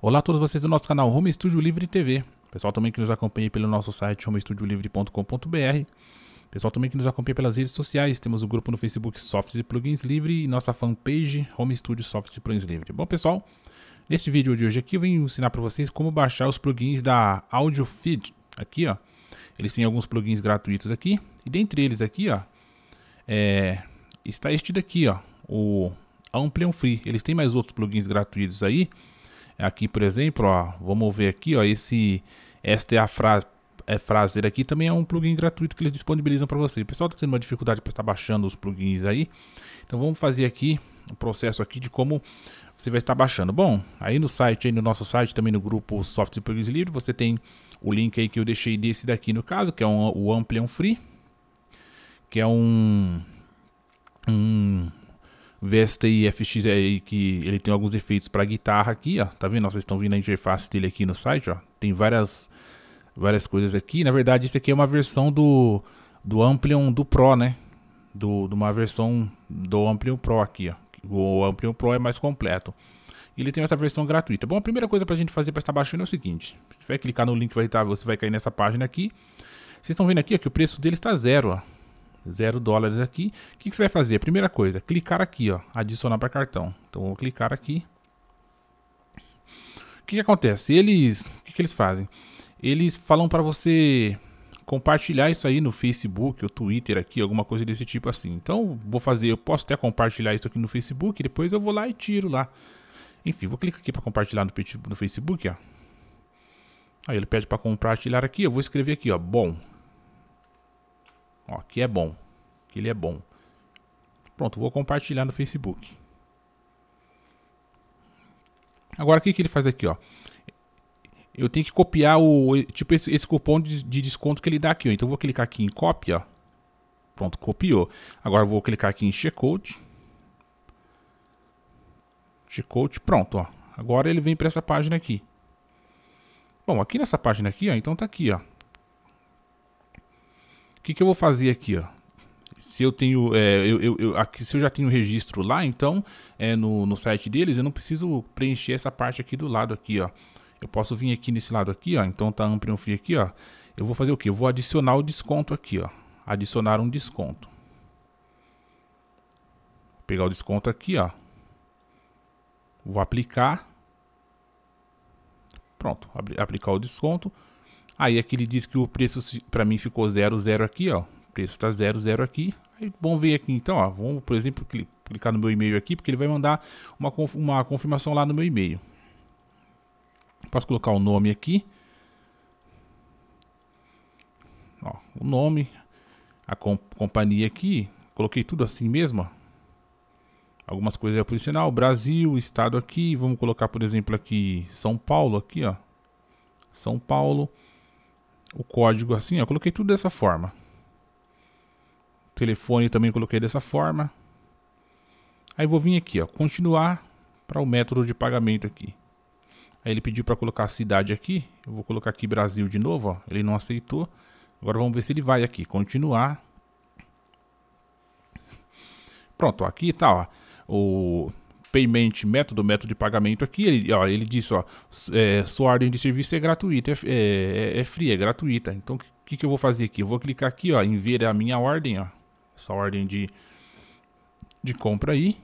Olá a todos vocês do nosso canal Home Studio Livre TV. Pessoal também que nos acompanha pelo nosso site homestudiolivre.com.br. Pessoal também que nos acompanha pelas redes sociais, temos o um grupo no Facebook Softs e Plugins Livre e nossa fanpage Home Studio Softs e Plugins Livre. Bom pessoal, nesse vídeo de hoje aqui eu venho ensinar para vocês como baixar os plugins da Audio Feed. Aqui ó, eles têm alguns plugins gratuitos aqui e dentre eles aqui ó, é, está este daqui ó, o Amplion Free. Eles têm mais outros plugins gratuitos aí, Aqui, por exemplo, ó, vamos ver aqui, ó, esse esta é a frase é Fraser aqui também é um plugin gratuito que eles disponibilizam para você. O pessoal está tendo uma dificuldade para estar tá baixando os plugins aí. Então vamos fazer aqui o um processo aqui de como você vai estar baixando. Bom, aí no site, aí no nosso site, também no grupo Software Plugins Livre, você tem o link aí que eu deixei desse daqui no caso, que é um, o Amplion Free, que é um, um VSTI é aí que ele tem alguns efeitos para guitarra aqui, ó. Tá vendo? vocês estão vendo a interface dele aqui no site, ó. Tem várias várias coisas aqui. Na verdade, isso aqui é uma versão do do Amplion do Pro, né? Do, de uma versão do Amplion Pro aqui, ó. O Amplion Pro é mais completo. Ele tem essa versão gratuita. Bom, a primeira coisa para a gente fazer para estar baixando é o seguinte: você vai clicar no link, vai estar, tá, você vai cair nessa página aqui. Vocês estão vendo aqui ó, que o preço dele está zero, ó zero dólares aqui. O que, que você vai fazer? Primeira coisa, clicar aqui, ó, adicionar para cartão. Então vou clicar aqui. O que, que acontece? Eles, o que, que eles fazem? Eles falam para você compartilhar isso aí no Facebook ou Twitter aqui, alguma coisa desse tipo assim. Então vou fazer, eu posso até compartilhar isso aqui no Facebook, depois eu vou lá e tiro lá. Enfim, vou clicar aqui para compartilhar no, no Facebook, ó. Aí ele pede para compartilhar aqui, eu vou escrever aqui, ó, bom. Ó, que é bom. que ele é bom. Pronto, vou compartilhar no Facebook. Agora, o que, que ele faz aqui, ó? Eu tenho que copiar o tipo esse, esse cupom de, de, desconto que ele dá aqui, ó. Então, eu vou clicar aqui em cópia, Pronto, copiou. Agora, eu vou clicar aqui em checkout. Checkout, pronto, ó. Agora ele vem para essa página aqui. Bom, aqui nessa página aqui, ó, então tá aqui, ó o que, que eu vou fazer aqui, ó? Se eu tenho, é, eu, eu, eu, aqui, se eu já tenho registro lá, então é, no, no site deles, eu não preciso preencher essa parte aqui do lado aqui, ó. Eu posso vir aqui nesse lado aqui, ó. Então tá Amprium Free aqui, ó. Eu vou fazer o que? Eu vou adicionar o desconto aqui, ó. Adicionar um desconto. Vou pegar o desconto aqui, ó. Vou aplicar. Pronto, aplicar o desconto. Aí aqui ele diz que o preço para mim ficou 00 aqui, ó. O preço está 00 aqui. Aí bom ver aqui então, ó. Vamos, por exemplo, clicar no meu e-mail aqui, porque ele vai mandar uma, conf uma confirmação lá no meu e-mail. Posso colocar o nome aqui. Ó, o nome, a companhia aqui. Coloquei tudo assim mesmo, ó. Algumas coisas é opcional. Brasil, estado aqui, vamos colocar, por exemplo, aqui São Paulo aqui, ó. São Paulo o código assim, ó, eu coloquei tudo dessa forma. O telefone também coloquei dessa forma. Aí vou vir aqui, ó, continuar para o método de pagamento aqui. Aí ele pediu para colocar a cidade aqui, eu vou colocar aqui Brasil de novo, ó, ele não aceitou. Agora vamos ver se ele vai aqui, continuar. Pronto, aqui tá, ó, o payment método, método de pagamento aqui, ele, ó, ele disse, ó, é, sua ordem de serviço é gratuita, é, é, é free, é gratuita. Então, o que, que eu vou fazer aqui? Eu vou clicar aqui, ó, em ver a minha ordem, ó, essa ordem de, de compra aí.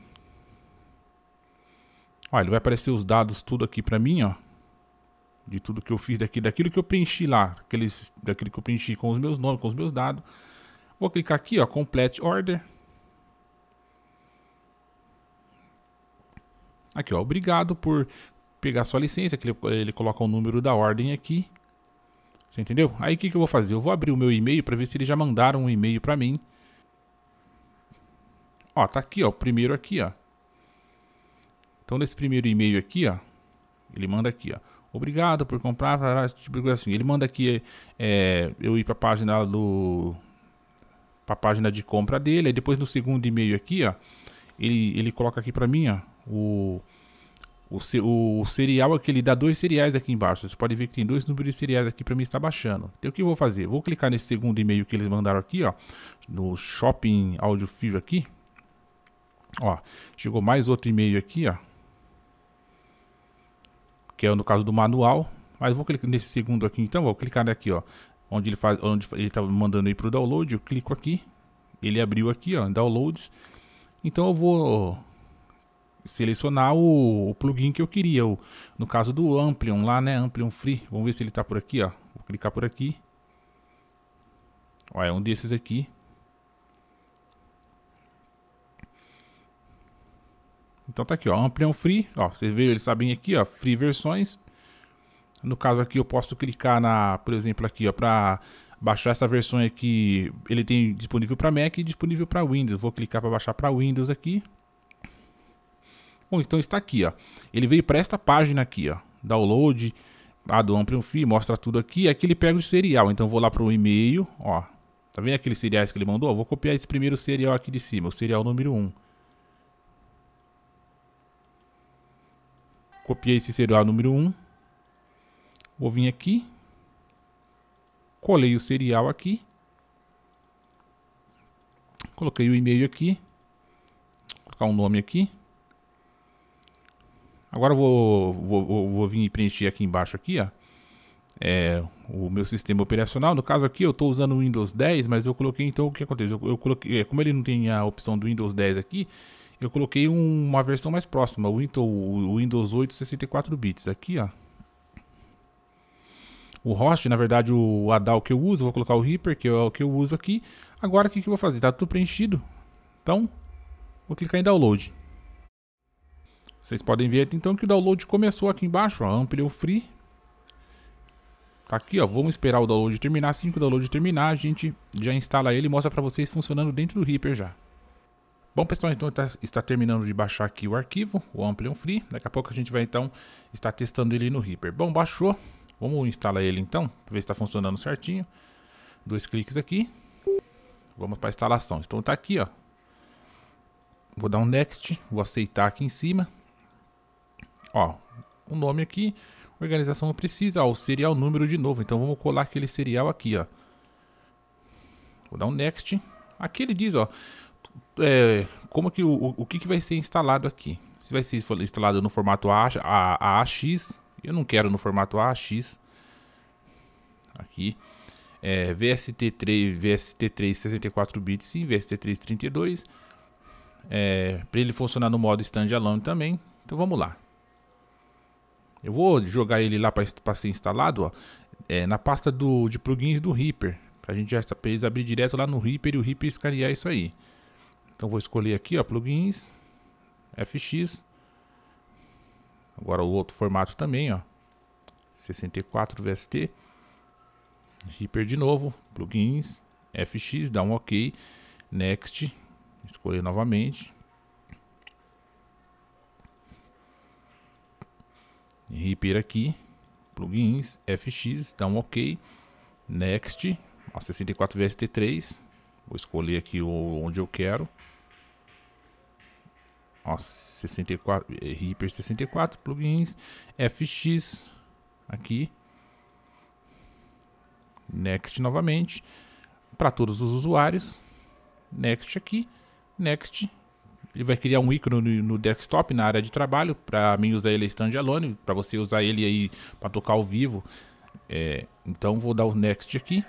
Ó, ele vai aparecer os dados tudo aqui para mim, ó, de tudo que eu fiz daqui, daquilo que eu preenchi lá, aqueles, daquilo que eu preenchi com os meus nomes, com os meus dados. Vou clicar aqui, ó, complete order. Aqui, ó, obrigado por pegar sua licença, que ele, ele coloca o número da ordem aqui. Você entendeu? Aí o que, que eu vou fazer? Eu vou abrir o meu e-mail para ver se eles já mandaram um e-mail para mim. Ó, tá aqui, ó, o primeiro aqui, ó. Então, nesse primeiro e-mail aqui, ó, ele manda aqui, ó. Obrigado por comprar, tipo assim. Ele manda aqui é, eu ir para a página do para a página de compra dele. Aí depois no segundo e-mail aqui, ó, ele ele coloca aqui para mim, ó. O, o, o serial é que ele dá dois seriais aqui embaixo. Você pode ver que tem dois números de seriais aqui para mim está baixando. Então o que eu vou fazer? Vou clicar nesse segundo e-mail que eles mandaram aqui, ó, no Shopping Audio Fever aqui. Ó, chegou mais outro e-mail aqui, ó. Que é no caso do manual, mas vou clicar nesse segundo aqui então, vou clicar aqui, ó, onde ele faz, onde ele tá mandando aí pro download, eu clico aqui. Ele abriu aqui, ó, downloads. Então eu vou selecionar o, o, plugin que eu queria. O, no caso do Amplion lá, né? Amplion Free. Vamos ver se ele está por aqui, ó. Vou clicar por aqui. Ó, é um desses aqui. Então tá aqui, ó, Amplion Free, ó, vocês ele eles sabem aqui, ó, Free versões. No caso aqui eu posso clicar na, por exemplo, aqui, ó, para baixar essa versão aqui, ele tem disponível para Mac e disponível para Windows. Vou clicar para baixar para Windows aqui. Bom, então está aqui, ó. Ele veio para esta página aqui, ó. Download, a do Amplium Free, mostra tudo aqui. Aqui ele pega o serial. Então vou lá para o e-mail, ó. Tá vendo aqueles seriais que ele mandou? vou copiar esse primeiro serial aqui de cima, o serial número 1. Copiei esse serial número 1. Vou vir aqui. Colei o serial aqui. Coloquei o e-mail aqui. Vou colocar um nome aqui. Agora eu vou, vou, vou, vir preencher aqui embaixo aqui, ó. É, o meu sistema operacional. No caso aqui eu estou usando o Windows 10, mas eu coloquei então o que acontece? Eu, eu, coloquei, é, como ele não tem a opção do Windows 10 aqui, eu coloquei um, uma versão mais próxima, o Windows, o Windows 8 64 bits aqui, ó. O host, na verdade, o ADAL que eu uso, vou colocar o Reaper, que é o que eu uso aqui. Agora o que, que eu vou fazer? Está tudo preenchido. Então, vou clicar em download. Vocês podem ver então que o download começou aqui embaixo, ó, Amplion Free. Tá aqui, ó, vamos esperar o download terminar, assim que o download terminar, a gente já instala ele e mostra para vocês funcionando dentro do Reaper já. Bom pessoal, então tá, está terminando de baixar aqui o arquivo, o Amplion Free. Daqui a pouco a gente vai então estar testando ele no Reaper. Bom, baixou. Vamos instalar ele então, para ver se está funcionando certinho. Dois cliques aqui. Vamos para a instalação. Então tá aqui, ó. Vou dar um next, vou aceitar aqui em cima. Ó, o nome aqui, organização não precisa. Ó, o serial número de novo. Então vamos colar aquele serial aqui, ó. Vou dar um next. Aqui ele diz, ó, é, como que o, o que, que vai ser instalado aqui. Se vai ser instalado no formato AAX, eu não quero no formato AAX. Aqui, é, VST3, VST3 64 bits e VST3 32. É, Para ele funcionar no modo standalone também. Então vamos lá. Eu vou jogar ele lá para ser instalado, ó, é, na pasta do, de plugins do Reaper. Para a gente já pra abrir direto lá no Reaper e o Reaper escanear isso aí. Então vou escolher aqui, ó, plugins, FX. Agora o outro formato também, ó. 64 VST. Reaper de novo, plugins, FX, dá um OK, next, escolher novamente. Reaper aqui, plugins, FX, dá tá um OK, Next, a 64 VST3, vou escolher aqui onde eu quero, a 64, Reaper 64, plugins, FX, aqui, Next novamente, para todos os usuários, Next aqui, Next ele vai criar um ícone no, no desktop, na área de trabalho. Para mim usar ele é standalone, para você usar ele aí para tocar ao vivo. É, então vou dar o next aqui.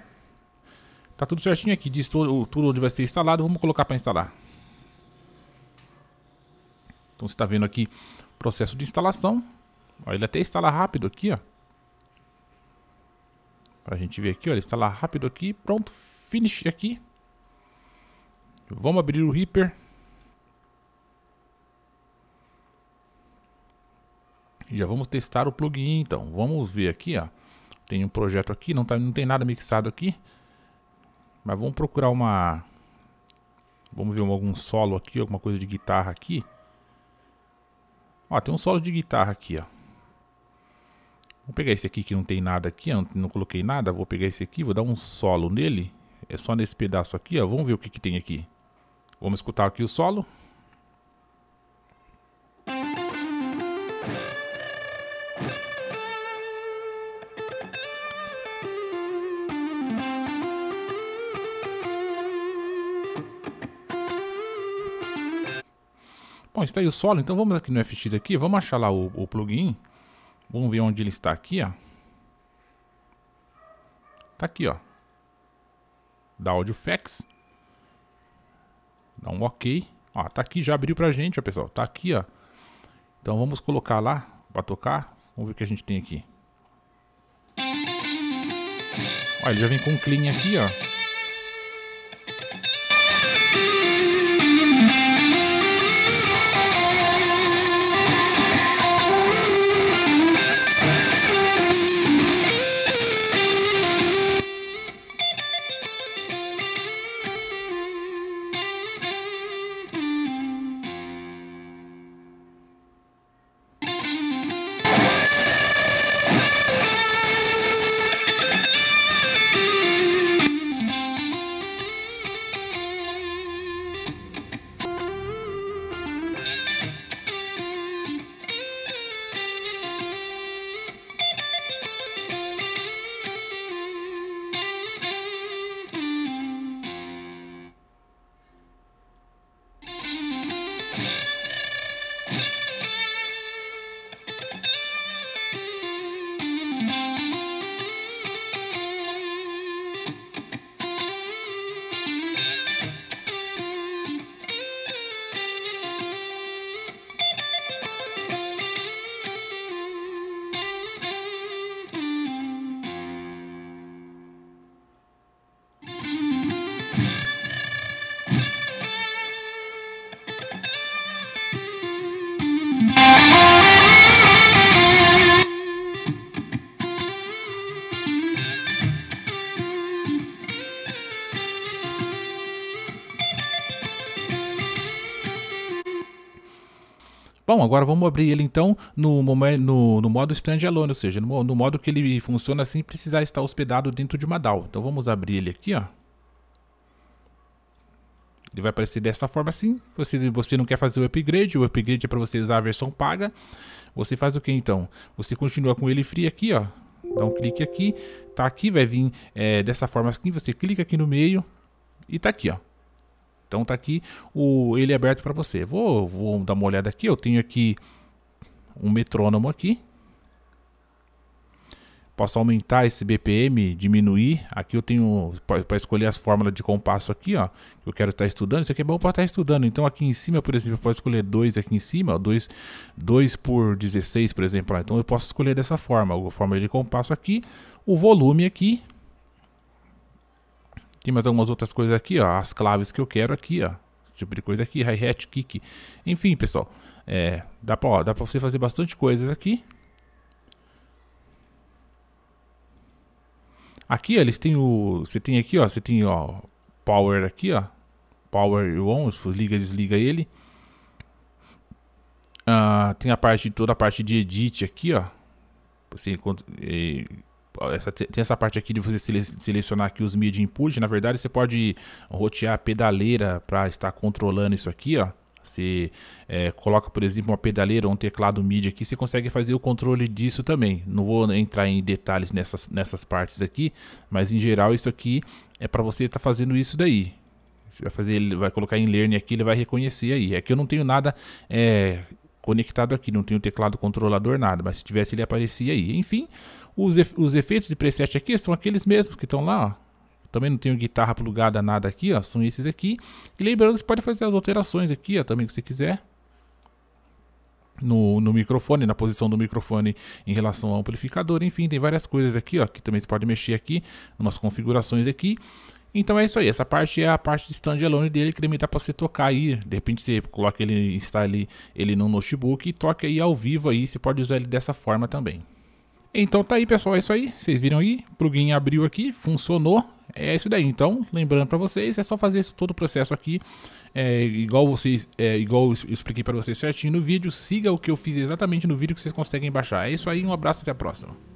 Tá tudo certinho aqui, diz tudo, tudo onde vai ser instalado. Vamos colocar para instalar. Então você está vendo aqui processo de instalação. Ó, ele até instala rápido aqui, ó. a gente ver aqui, ó, ele instala rápido aqui. Pronto, finish aqui. Vamos abrir o Reaper. já vamos testar o plugin então. Vamos ver aqui, ó. Tem um projeto aqui, não, tá, não tem nada mixado aqui. Mas vamos procurar uma... Vamos ver algum solo aqui, alguma coisa de guitarra aqui. Ó, tem um solo de guitarra aqui, ó. Vou pegar esse aqui que não tem nada aqui, ó, não coloquei nada. Vou pegar esse aqui, vou dar um solo nele. É só nesse pedaço aqui, ó. Vamos ver o que, que tem aqui. Vamos escutar aqui o solo. Bom, está aí o solo, então vamos aqui no FX aqui, vamos achar lá o, o plugin. Vamos ver onde ele está aqui, ó. Tá aqui, ó. Da áudio Dá um OK. Ó, tá aqui, já abriu pra gente, ó, pessoal. Tá aqui, ó. Então vamos colocar lá para tocar. Vamos ver o que a gente tem aqui. Ó, ele já vem com um clean aqui, ó. Bom, agora vamos abrir ele então no, no, no modo standalone, ou seja, no, no, modo que ele funciona sem precisar estar hospedado dentro de uma DAO. Então vamos abrir ele aqui, ó. Ele vai aparecer dessa forma assim. Você, você não quer fazer o upgrade, o upgrade é para você usar a versão paga. Você faz o que então? Você continua com ele free aqui, ó. Dá um clique aqui, tá aqui, vai vir é, dessa forma assim. Você clica aqui no meio e tá aqui, ó. Então tá aqui o ele é aberto para você. Vou, vou dar uma olhada aqui. Eu tenho aqui um metrônomo aqui. Posso aumentar esse BPM, diminuir. Aqui eu tenho para escolher as fórmulas de compasso aqui, ó. Que eu quero estar estudando. Isso aqui é bom para estar estudando. Então aqui em cima, por exemplo, eu posso escolher 2 aqui em cima, 2 2 por 16, por exemplo. Então eu posso escolher dessa forma, a fórmula de compasso aqui, o volume aqui, tem mais algumas outras coisas aqui, ó. As claves que eu quero aqui, ó. Esse tipo de coisa aqui, hi-hat, kick. Enfim, pessoal. É, dá, pra, ó, dá pra você fazer bastante coisas aqui. Aqui, ó, eles têm o... Você tem aqui, ó. Você tem, ó, power aqui, ó. Power on, tipo, liga, desliga ele. Ah, tem a parte, toda a parte de edit aqui, ó. Você encontra... E essa, tem essa parte aqui de você sele, selecionar aqui os media input. Na verdade, você pode rotear a pedaleira para estar controlando isso aqui, ó. Você é, coloca, por exemplo, uma pedaleira ou um teclado MIDI aqui, você consegue fazer o controle disso também. Não vou entrar em detalhes nessas, nessas partes aqui, mas em geral isso aqui é para você estar tá fazendo isso daí. Vai fazer, ele vai colocar em Learn aqui, ele vai reconhecer aí. É que eu não tenho nada é, conectado aqui, não tem o teclado controlador, nada, mas se tivesse ele aparecia aí. Enfim, os, os efeitos de preset aqui são aqueles mesmos que estão lá, ó. Também não tenho guitarra plugada nada aqui, ó, são esses aqui. E lembrando que você pode fazer as alterações aqui, ó, também que você quiser. No, no, microfone, na posição do microfone em relação ao amplificador, enfim, tem várias coisas aqui, ó, que também você pode mexer aqui, umas configurações aqui. Então é isso aí, essa parte é a parte de standalone dele que também dá para você tocar aí, de repente você coloca ele, instale ele no notebook e toque aí ao vivo aí, você pode usar ele dessa forma também. Então tá aí pessoal, é isso aí, vocês viram aí, o plugin abriu aqui, funcionou, é isso daí. Então, lembrando para vocês, é só fazer isso, todo o processo aqui, é, igual vocês, é, igual eu expliquei para vocês certinho no vídeo, siga o que eu fiz exatamente no vídeo que vocês conseguem baixar. É isso aí, um abraço e até a próxima.